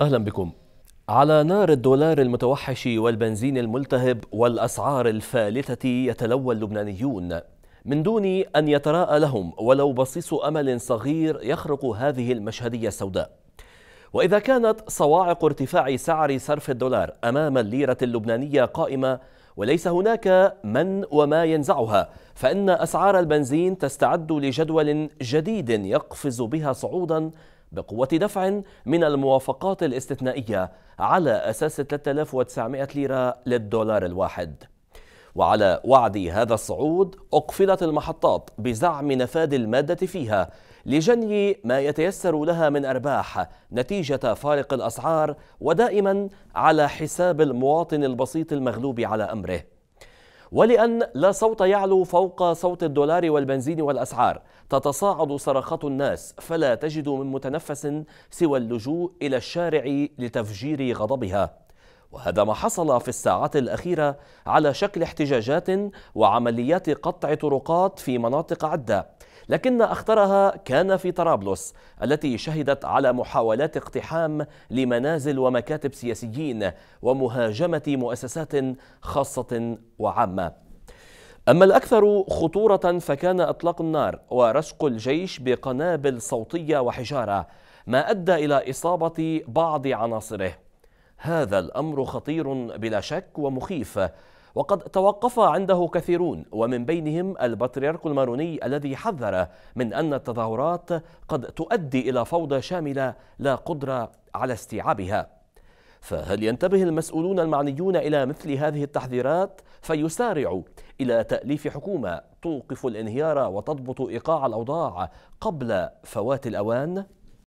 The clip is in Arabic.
أهلا بكم على نار الدولار المتوحش والبنزين الملتهب والأسعار الفالتة يتلوى اللبنانيون من دون أن يتراءى لهم ولو بصيص أمل صغير يخرق هذه المشهدية السوداء وإذا كانت صواعق ارتفاع سعر صرف الدولار أمام الليرة اللبنانية قائمة وليس هناك من وما ينزعها فإن أسعار البنزين تستعد لجدول جديد يقفز بها صعودا بقوة دفع من الموافقات الاستثنائية على أساس 3900 ليرة للدولار الواحد وعلى وعد هذا الصعود أقفلت المحطات بزعم نفاذ المادة فيها لجني ما يتيسر لها من أرباح نتيجة فارق الأسعار ودائما على حساب المواطن البسيط المغلوب على أمره ولأن لا صوت يعلو فوق صوت الدولار والبنزين والأسعار تتصاعد صرخات الناس فلا تجد من متنفس سوى اللجوء إلى الشارع لتفجير غضبها وهذا ما حصل في الساعات الأخيرة على شكل احتجاجات وعمليات قطع طرقات في مناطق عدة لكن أخطرها كان في طرابلس التي شهدت على محاولات اقتحام لمنازل ومكاتب سياسيين ومهاجمة مؤسسات خاصة وعامة أما الأكثر خطورة فكان إطلاق النار ورشق الجيش بقنابل صوتية وحجارة ما أدى إلى إصابة بعض عناصره هذا الأمر خطير بلا شك ومخيف وقد توقف عنده كثيرون ومن بينهم البطريرك الماروني الذي حذر من أن التظاهرات قد تؤدي إلى فوضى شاملة لا قدرة على استيعابها فهل ينتبه المسؤولون المعنيون إلى مثل هذه التحذيرات فيسارعوا إلى تأليف حكومة توقف الانهيار وتضبط إيقاع الأوضاع قبل فوات الأوان؟